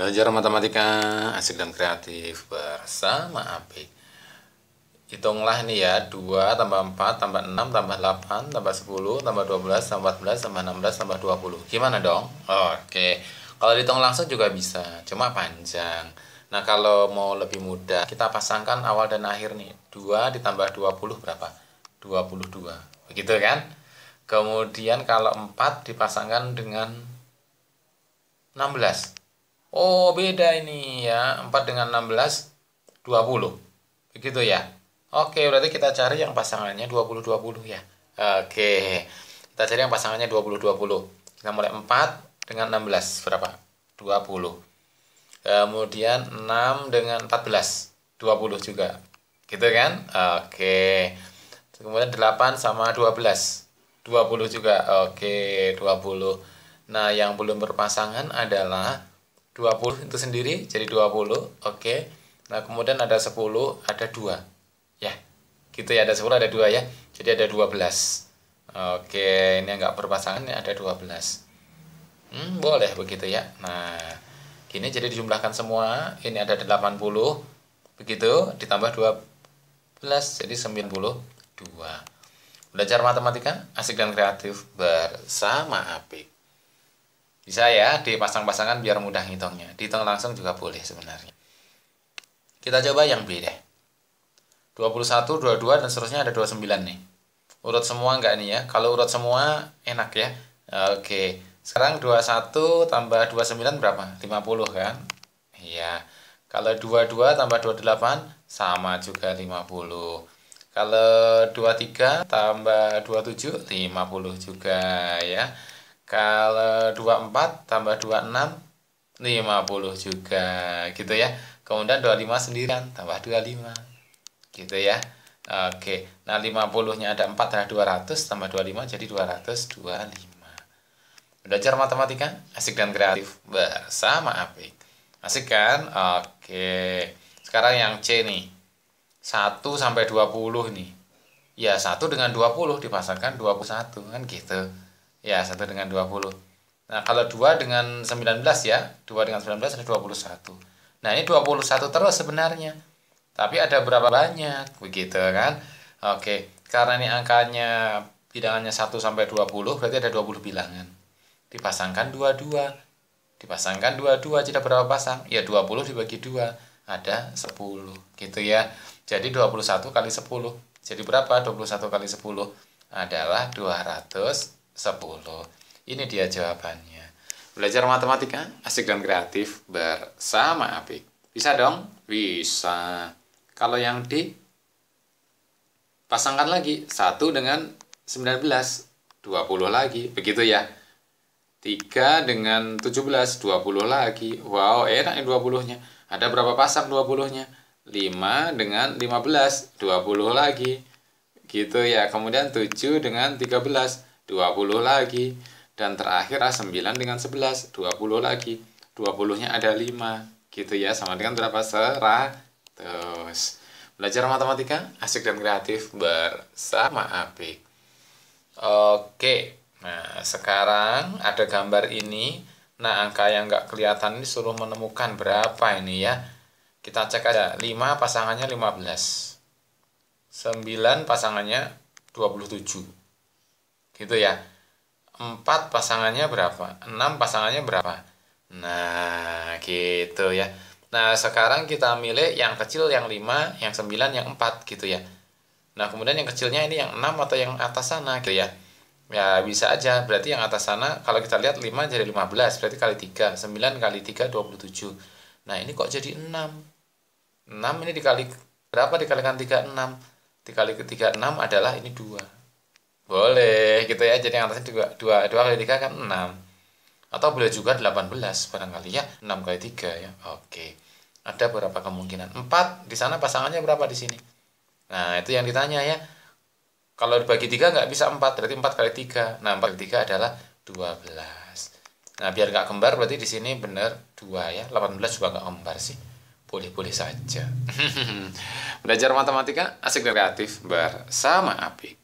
Belajar matematika asik dan kreatif bersama AP Hitunglah ini ya 2 tambah 4 tambah 6 tambah 8 tambah 10 tambah 12 tambah 14 tambah 16 tambah 20 Gimana dong? Oke Kalau dihitung langsung juga bisa Cuma panjang Nah kalau mau lebih mudah Kita pasangkan awal dan akhir nih 2 ditambah 20 berapa? 22 Begitu kan? Kemudian kalau 4 dipasangkan dengan 16 Oh, beda ini ya. 4 dengan 16, 20. Begitu ya. Oke, berarti kita cari yang pasangannya 20-20 ya. Oke, kita cari yang pasangannya 20-20. Kita mulai 4 dengan 16, berapa? 20. Kemudian 6 dengan 14, 20 juga. Gitu kan? Oke. Kemudian 8 sama 12, 20 juga. Oke, 20. Nah, yang belum berpasangan adalah 20 itu sendiri jadi 20 oke okay. nah kemudian ada 10 ada 2 ya gitu ya ada 10 ada 2 ya jadi ada 12 oke okay. ini enggak berpasangan ini ya, ada 12 hmm, boleh begitu ya nah gini jadi dijumlahkan semua ini ada 80 begitu ditambah 12 jadi 92 belajar matematika asik dan kreatif bersama Apik bisa ya dipasang-pasangan biar mudah ngitungnya. Dihitung langsung juga boleh sebenarnya. Kita coba yang B deh. 21, 22, dan seterusnya ada 29 nih. Urut semua enggak nih ya? Kalau urut semua enak ya. Oke. Sekarang 21 tambah 29 berapa? 50 kan? Iya. Kalau 22 tambah 28 sama juga 50. Kalau 23 tambah 27 50 juga ya kalau 24 tambah 26 50 juga gitu ya kemudian 25 sendirian tambah 25 gitu ya oke nah 50 nya ada 4 ada 200 tambah 25 jadi 225 belajar matematika asik dan kreatif bersama Apik asik kan oke sekarang yang C nih 1 sampai 20 nih ya 1 dengan 20 dipasangkan 21 kan gitu Ya, 1 dengan 20. Nah, kalau 2 dengan 19 ya, 2 dengan 19 ada 21. Nah, ini 21 terus sebenarnya. Tapi ada berapa banyak, begitu kan? Oke, karena ini angkanya bidangannya 1 sampai 20, berarti ada 20 bilangan. Dipasangkan 22. Dipasangkan 22, dua tidak berapa pasang? Ya, 20 dibagi 2, ada 10 gitu ya. Jadi 21 kali 10. Jadi berapa? 21 kali 10 adalah 200 10. Ini dia jawabannya. Belajar matematika asik dan kreatif bersama Apik. Bisa dong? Bisa. Kalau yang di pasangkan lagi 1 dengan 19, 20 lagi, begitu ya. 3 dengan 17, 20 lagi. Wow, enak ya 20-nya. Ada berapa pasang 20-nya? 5 dengan 15, 20 lagi. Gitu ya. Kemudian 7 dengan 13, 20 lagi. Dan terakhir A9 dengan 11, 20 lagi. 20-nya ada 5, gitu ya. Sama dengan berapa? 100. Belajar matematika, asik dan kreatif bersama Apik. Oke, nah sekarang ada gambar ini. Nah, angka yang nggak kelihatan ini suruh menemukan berapa ini ya. Kita cek aja, 5 pasangannya 15. 9 pasangannya 27 gitu ya 4 pasangannya berapa 6 pasangannya berapa nah gitu ya nah sekarang kita milih yang kecil yang 5 yang 9 yang 4 gitu ya nah kemudian yang kecilnya ini yang 6 atau yang atas sana gitu ya ya bisa aja berarti yang atas sana kalau kita lihat 5 jadi 15 berarti kali 3 9 kali 3 27 nah ini kok jadi 6 6 ini dikali berapa dikalikan 3 6 dikali ke 3 6 adalah ini 2 boleh gitu ya jadi yang atasnya dua dua dua kali tiga kan enam atau boleh juga 18 barangkali ya 6 kali 3 ya oke ada berapa kemungkinan 4 di sana pasangannya berapa di sini nah itu yang ditanya ya kalau dibagi 3 nggak bisa 4 berarti 4 kali 3 nah 4 kali 3 adalah 12 nah biar nggak kembar berarti di sini benar 2 ya 18 juga nggak kembar sih boleh-boleh saja belajar matematika asik dan kreatif bersama Apik